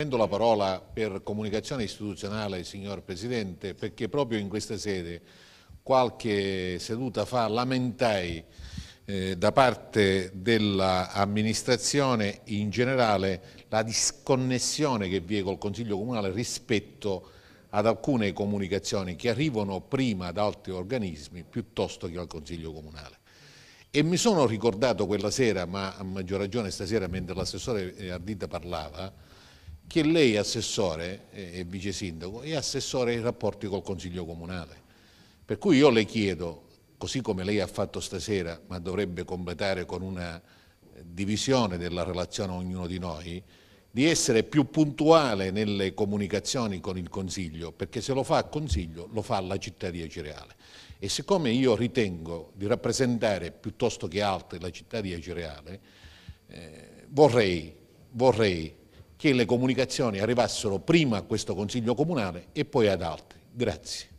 Prendo la parola per comunicazione istituzionale, signor Presidente, perché proprio in questa sede qualche seduta fa lamentai eh, da parte dell'amministrazione in generale la disconnessione che vi è col Consiglio Comunale rispetto ad alcune comunicazioni che arrivano prima ad altri organismi piuttosto che al Consiglio Comunale. E mi sono ricordato quella sera, ma a maggior ragione stasera mentre l'assessore eh, Ardita parlava, che lei assessore e vice sindaco è assessore ai rapporti col Consiglio Comunale. Per cui io le chiedo, così come lei ha fatto stasera, ma dovrebbe completare con una divisione della relazione a ognuno di noi, di essere più puntuale nelle comunicazioni con il Consiglio, perché se lo fa a Consiglio lo fa alla città di Acireale. E siccome io ritengo di rappresentare piuttosto che altri la città di Acireale, eh, vorrei, vorrei che le comunicazioni arrivassero prima a questo Consiglio Comunale e poi ad altri. Grazie.